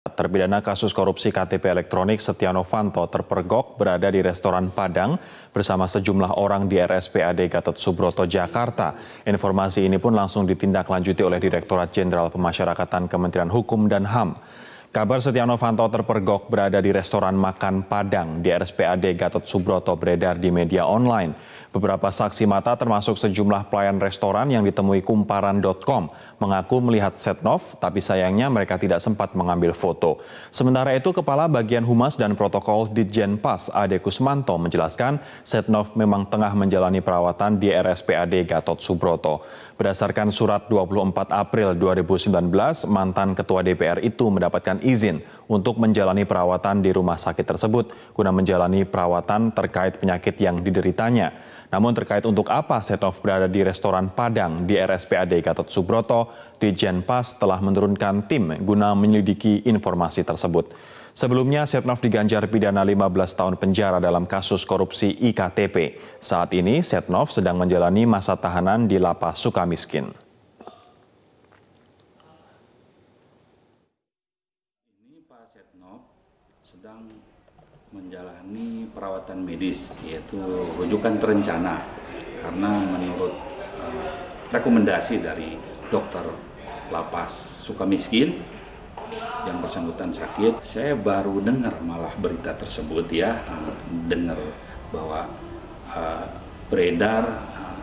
Terpidana kasus korupsi KTP elektronik Setia Novanto terpergok berada di restoran Padang bersama sejumlah orang di RSPAD Gatot Subroto Jakarta. Informasi ini pun langsung ditindaklanjuti oleh Direktorat Jenderal Pemasyarakatan Kementerian Hukum dan HAM. Kabar Setia Novanto terpergok berada di restoran makan Padang di RSPAD Gatot Subroto beredar di media online. Beberapa saksi mata termasuk sejumlah pelayan restoran yang ditemui kumparan.com mengaku melihat Setnov, tapi sayangnya mereka tidak sempat mengambil foto. Sementara itu, Kepala Bagian Humas dan Protokol Ditjen Pas Ade Kusmanto, menjelaskan Setnov memang tengah menjalani perawatan di RSPAD Gatot Subroto. Berdasarkan surat 24 April 2019, mantan Ketua DPR itu mendapatkan izin untuk menjalani perawatan di rumah sakit tersebut guna menjalani perawatan terkait penyakit yang dideritanya. Namun terkait untuk apa Setnov berada di restoran Padang di RSPAD Gatot Subroto, di Jenpas telah menurunkan tim guna menyelidiki informasi tersebut. Sebelumnya, Setnov diganjar pidana 15 tahun penjara dalam kasus korupsi IKTP. Saat ini, Setnov sedang menjalani masa tahanan di Lapas Sukamiskin. Setnov sedang menjalani perawatan medis yaitu rujukan terencana karena menurut uh, rekomendasi dari dokter lapas suka miskin yang bersangkutan sakit saya baru dengar malah berita tersebut ya uh, dengar bahwa uh, beredar uh,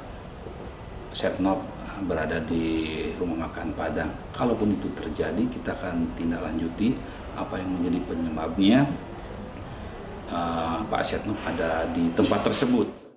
Setnov berada di rumah makan Padang. Kalaupun itu terjadi, kita akan tindak lanjuti apa yang menjadi penyebabnya uh, Pak Setnov ada di tempat tersebut.